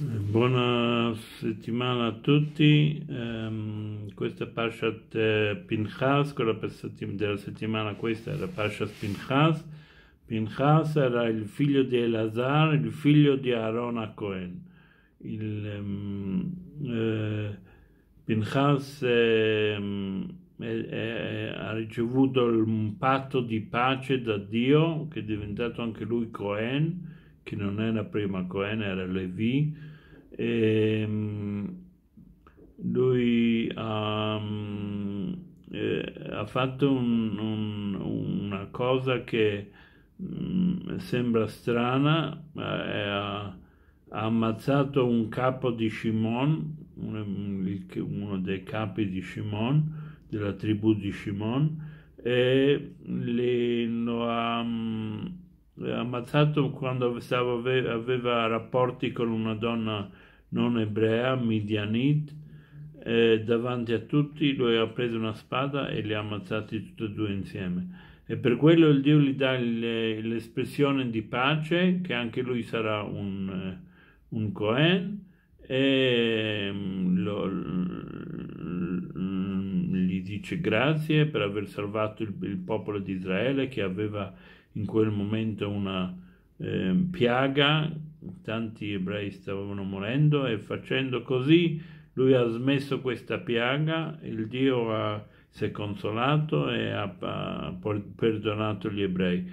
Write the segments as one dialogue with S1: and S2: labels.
S1: Buona settimana a tutti, um, questa è Pashat eh, Pinchas, quella della settimana questa era Pashat Pinchas. Pinchas era il figlio di Elazar, il figlio di Aaron a Cohen. Il, um, eh, Pinchas eh, ha ricevuto un patto di pace da Dio, che è diventato anche lui Cohen che non era prima Cohen, era Levi. E, ehm, lui ha, mm, eh, ha fatto un, un, una cosa che mm, sembra strana, ha, ha, ammazzato un capo di Shimon, uno dei capi di Shimon, della tribù di Shimon, e le, ammazzato quando stava, aveva rapporti con una donna non ebrea, Midianit, eh, davanti a tutti lui ha preso una spada e li ha ammazzati tutti e due insieme. E per quello il Dio gli dà l'espressione di pace, che anche lui sarà un, un Cohen, e mm, lo, mm, gli dice grazie per aver salvato il, il popolo di Israele che aveva in quel momento una eh, piaga, tanti ebrei stavano morendo e facendo così lui ha smesso questa piaga, il Dio ha, si è consolato e ha, ha perdonato gli ebrei.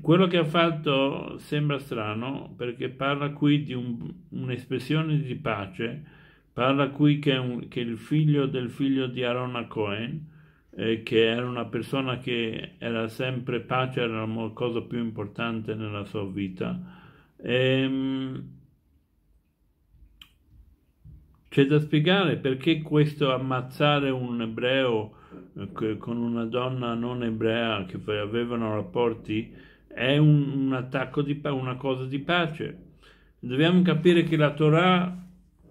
S1: Quello che ha fatto sembra strano perché parla qui di un, un'espressione di pace, parla qui che, un, che il figlio del figlio di Aaron Cohen, che era una persona che era sempre pace, era la cosa più importante nella sua vita. Ehm, c'è da spiegare perché questo ammazzare un ebreo eh, con una donna non ebrea che avevano rapporti è un, un attacco di pace, una cosa di pace. Dobbiamo capire che la Torah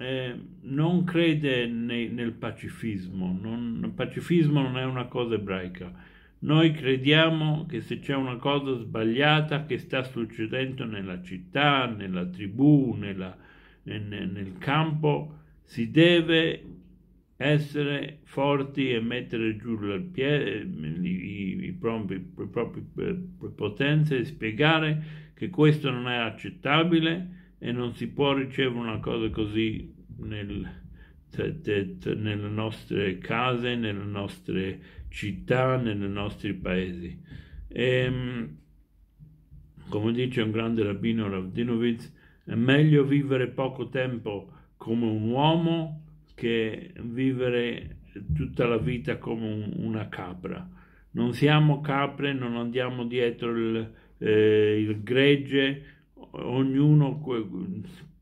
S1: eh, non crede nei, nel pacifismo, non, il pacifismo non è una cosa ebraica. Noi crediamo che se c'è una cosa sbagliata che sta succedendo nella città, nella tribù, nella, nel, nel campo, si deve essere forti e mettere giù piede, i, i, propri, le proprie eh, potenze e spiegare che questo non è accettabile e non si può ricevere una cosa così nel, cioè, nelle nostre case, nelle nostre città, nei nostri paesi. E, ehm, come dice un grande rabbino Ravdinovitz, è meglio vivere poco tempo come un uomo che vivere tutta la vita come un, una capra. Non siamo capre, non andiamo dietro il, eh, il gregge, ognuno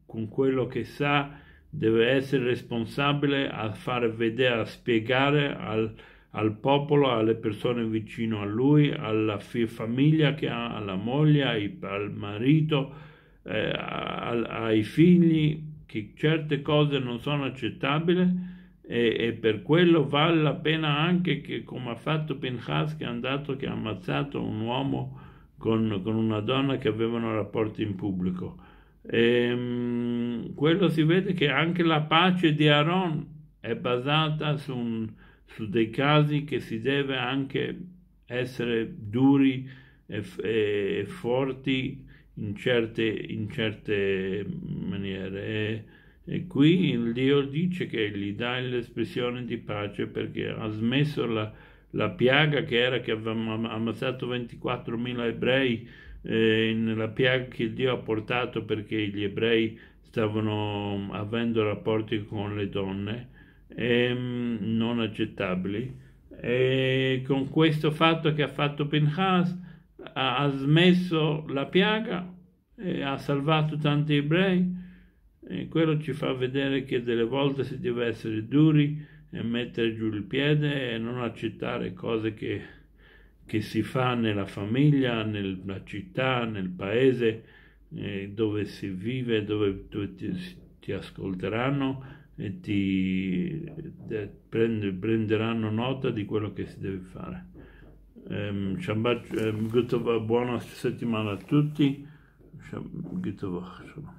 S1: con quello che sa deve essere responsabile a far vedere, a spiegare al, al popolo, alle persone vicino a lui, alla famiglia che ha, alla moglie, ai, al marito, eh, al, ai figli, che certe cose non sono accettabili e, e, per quello vale la pena anche che come ha fatto Pinchas che è andato, che ha ammazzato un uomo con, con una donna che avevano rapporti in pubblico. E, ehm, quello si vede che anche la pace di Aaron è basata su, un, su dei casi che si deve anche essere duri e, e forti in certe, in certe maniere. E, e qui Dio dice che gli dà l'espressione di pace perché ha smesso la, la piaga che era che avevamo ammazzato 24.000 ebrei, eh, la piaga che Dio ha portato perché gli ebrei stavano avendo rapporti con le donne eh, non accettabili. E con questo fatto che ha fatto Pinchas ha, ha smesso la piaga, e ha salvato tanti ebrei e quello ci fa vedere che delle volte si deve essere duri mettere giù il piede e non accettare cose che, che si fa nella famiglia, nella città, nel paese eh, dove si vive, dove, dove ti, ti, ascolteranno e ti te, eh, prende, prenderanno nota di quello che si deve fare. Um, Shabbat, um, buona settimana a tutti. Shabbat,